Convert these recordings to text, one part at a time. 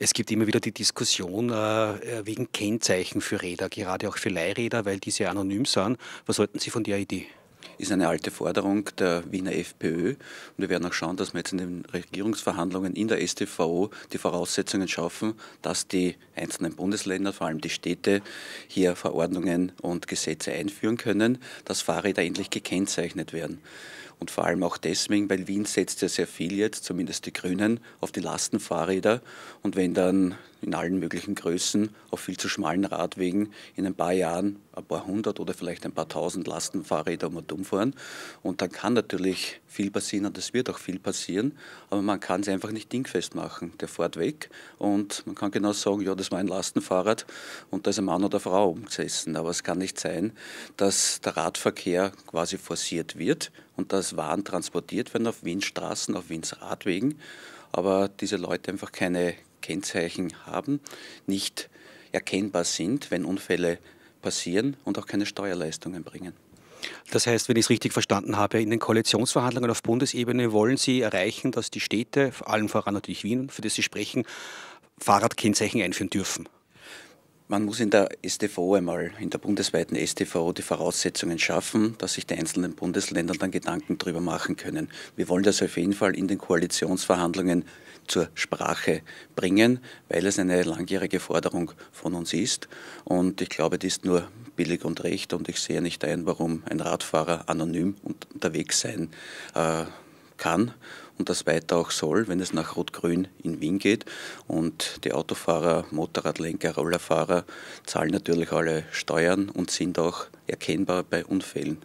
Es gibt immer wieder die Diskussion äh, äh, wegen Kennzeichen für Räder, gerade auch für Leihräder, weil diese anonym sind. Was halten Sie von der Idee? ist eine alte Forderung der Wiener FPÖ. Und wir werden auch schauen, dass wir jetzt in den Regierungsverhandlungen in der STVO die Voraussetzungen schaffen, dass die einzelnen Bundesländer, vor allem die Städte, hier Verordnungen und Gesetze einführen können, dass Fahrräder endlich gekennzeichnet werden. Und vor allem auch deswegen, weil Wien setzt ja sehr viel jetzt, zumindest die Grünen, auf die Lastenfahrräder. Und wenn dann in allen möglichen Größen auf viel zu schmalen Radwegen in ein paar Jahren ein paar hundert oder vielleicht ein paar tausend Lastenfahrräder um und um fahren. Und dann kann natürlich viel passieren und es wird auch viel passieren, aber man kann es einfach nicht dingfest machen. Der fährt weg und man kann genau sagen, ja, das war ein Lastenfahrrad und da ist ein Mann oder eine Frau umgesessen. Aber es kann nicht sein, dass der Radverkehr quasi forciert wird, und dass Waren transportiert werden auf Wiens Straßen, auf Wiens Radwegen, aber diese Leute einfach keine Kennzeichen haben, nicht erkennbar sind, wenn Unfälle passieren und auch keine Steuerleistungen bringen. Das heißt, wenn ich es richtig verstanden habe, in den Koalitionsverhandlungen auf Bundesebene wollen Sie erreichen, dass die Städte, allen voran natürlich Wien, für das Sie sprechen, Fahrradkennzeichen einführen dürfen. Man muss in der STVO einmal, in der bundesweiten STVO, die Voraussetzungen schaffen, dass sich die einzelnen Bundesländer dann Gedanken darüber machen können. Wir wollen das auf jeden Fall in den Koalitionsverhandlungen zur Sprache bringen, weil es eine langjährige Forderung von uns ist. Und ich glaube, die ist nur billig und recht. Und ich sehe nicht ein, warum ein Radfahrer anonym unterwegs sein äh, kann und das weiter auch soll, wenn es nach Rot-Grün in Wien geht. Und die Autofahrer, Motorradlenker, Rollerfahrer zahlen natürlich alle Steuern und sind auch erkennbar bei Unfällen.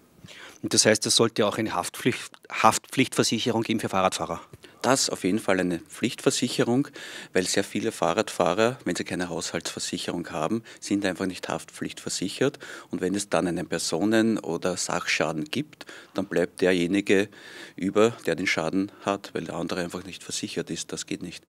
Und das heißt, es sollte auch eine Haftpflicht, Haftpflichtversicherung geben für Fahrradfahrer. Das auf jeden Fall eine Pflichtversicherung, weil sehr viele Fahrradfahrer, wenn sie keine Haushaltsversicherung haben, sind einfach nicht haftpflichtversichert. Und wenn es dann einen Personen- oder Sachschaden gibt, dann bleibt derjenige über, der den Schaden hat, weil der andere einfach nicht versichert ist. Das geht nicht.